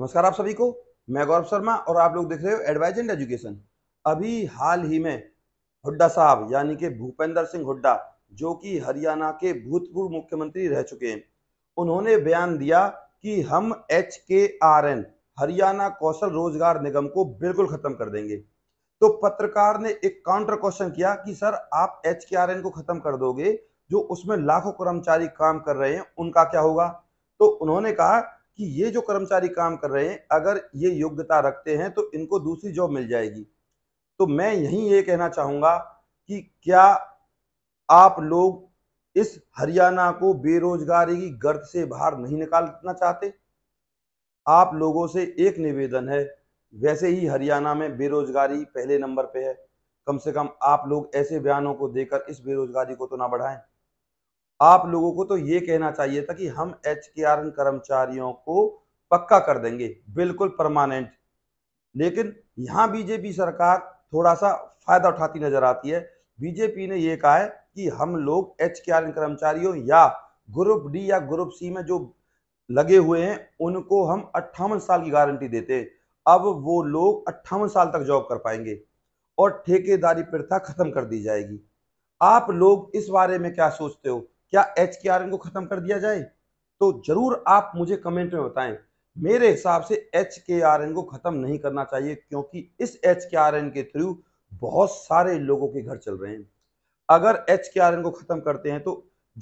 नमस्कार आप सभी को मैं गौरव शर्मा और आप लोग देख रहे हो एडवाइज एंड एजुकेशन अभी हाल ही में हुड्डा साहब यानी कि भूपेंद्र सिंह हुड्डा जो कि हरियाणा के भूतपूर्व मुख्यमंत्री रह चुके हैं उन्होंने बयान दिया कि हम एच के आर एन हरियाणा कौशल रोजगार निगम को बिल्कुल खत्म कर देंगे तो पत्रकार ने एक काउंटर क्वेश्चन किया कि सर आप एच के आर एन को खत्म कर दोगे जो उसमें लाखों कर्मचारी काम कर रहे हैं उनका क्या होगा तो उन्होंने कहा कि ये जो कर्मचारी काम कर रहे हैं अगर ये योग्यता रखते हैं तो इनको दूसरी जॉब मिल जाएगी तो मैं यही ये कहना चाहूंगा कि क्या आप लोग इस हरियाणा को बेरोजगारी की गर्द से बाहर नहीं निकालना चाहते आप लोगों से एक निवेदन है वैसे ही हरियाणा में बेरोजगारी पहले नंबर पे है कम से कम आप लोग ऐसे बयानों को देकर इस बेरोजगारी को तो ना बढ़ाएं आप लोगों को तो ये कहना चाहिए था कि हम एच के आर कर्मचारियों को पक्का कर देंगे बिल्कुल परमानेंट लेकिन यहां बीजेपी सरकार थोड़ा सा फायदा उठाती नजर आती है बीजेपी ने यह कहा है कि हम लोग एच के आर कर्मचारियों या ग्रुप डी या ग्रुप सी में जो लगे हुए हैं उनको हम अट्ठावन साल की गारंटी देते अब वो लोग अट्ठावन साल तक जॉब कर पाएंगे और ठेकेदारी प्रथा खत्म कर दी जाएगी आप लोग इस बारे में क्या सोचते हो क्या एच के आर एन को खत्म कर दिया जाए तो जरूर आप मुझे कमेंट में बताएं मेरे हिसाब से एच के आर एन को खत्म नहीं करना चाहिए क्योंकि इस एच के आर एन के थ्रू बहुत सारे लोगों के घर चल रहे हैं अगर एच के आर एन को खत्म करते हैं तो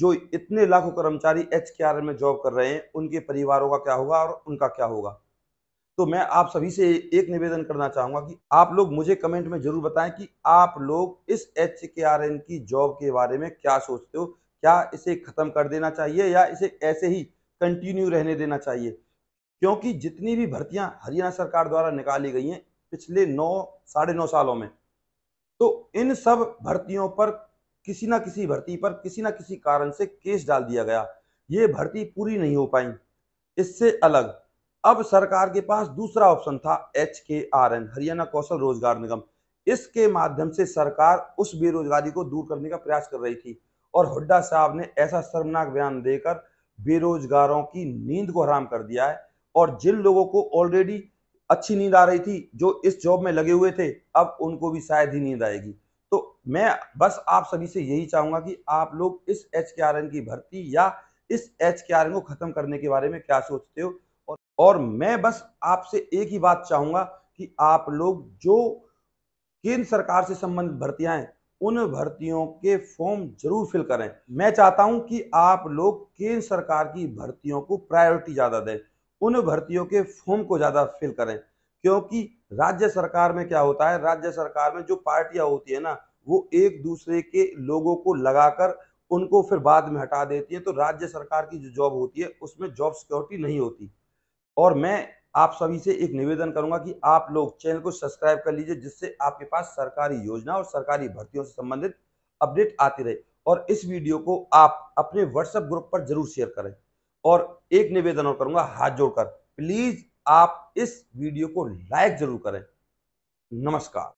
जो इतने लाखों कर्मचारी एच के आर एन में जॉब कर रहे हैं उनके परिवारों का क्या होगा और उनका क्या होगा तो मैं आप सभी से एक निवेदन करना चाहूंगा कि आप लोग मुझे कमेंट में जरूर बताएं कि आप लोग इस एच के आर एन की जॉब के बारे में क्या सोचते हो क्या इसे ख़त्म कर देना चाहिए या इसे ऐसे ही कंटिन्यू रहने देना चाहिए क्योंकि जितनी भी भर्तियां हरियाणा सरकार द्वारा निकाली गई हैं पिछले नौ साढ़े नौ सालों में तो इन सब भर्तियों पर किसी ना किसी भर्ती पर किसी ना किसी कारण से केस डाल दिया गया ये भर्ती पूरी नहीं हो पाई इससे अलग अब सरकार के पास दूसरा ऑप्शन था एच के आर एन हरियाणा कौशल रोजगार निगम इसके माध्यम से सरकार उस बेरोजगारी को दूर करने का प्रयास कर रही थी और हुड्डा साहब ने ऐसा शर्मनाक बयान देकर बेरोजगारों की नींद को हराम कर दिया है और जिन लोगों को ऑलरेडी अच्छी नींद आ रही थी जो इस जॉब में लगे हुए थे अब उनको भी शायद ही नींद आएगी तो मैं बस आप सभी से यही चाहूंगा कि आप लोग इस एच की भर्ती या इस एच को खत्म करने के बारे में क्या सोचते हो और, और मैं बस आपसे एक ही बात चाहूंगा कि आप लोग जो केंद्र सरकार से संबंधित भर्तियां हैं उन भर्तियों के फॉर्म जरूर फिल करें मैं चाहता हूं कि आप लोग केंद्र सरकार की भर्तियों को प्रायोरिटी ज़्यादा दें उन भर्तियों के फॉर्म को ज़्यादा फिल करें क्योंकि राज्य सरकार में क्या होता है राज्य सरकार में जो पार्टियां होती है ना वो एक दूसरे के लोगों को लगाकर उनको फिर बाद में हटा देती है तो राज्य सरकार की जो जॉब होती है उसमें जॉब सिक्योरिटी नहीं होती और मैं आप सभी से एक निवेदन करूंगा कि आप लोग चैनल को सब्सक्राइब कर लीजिए जिससे आपके पास सरकारी योजना और सरकारी भर्तियों से संबंधित अपडेट आती रहे और इस वीडियो को आप अपने व्हाट्सएप ग्रुप पर जरूर शेयर करें और एक निवेदन और करूंगा हाथ जोड़कर प्लीज आप इस वीडियो को लाइक जरूर करें नमस्कार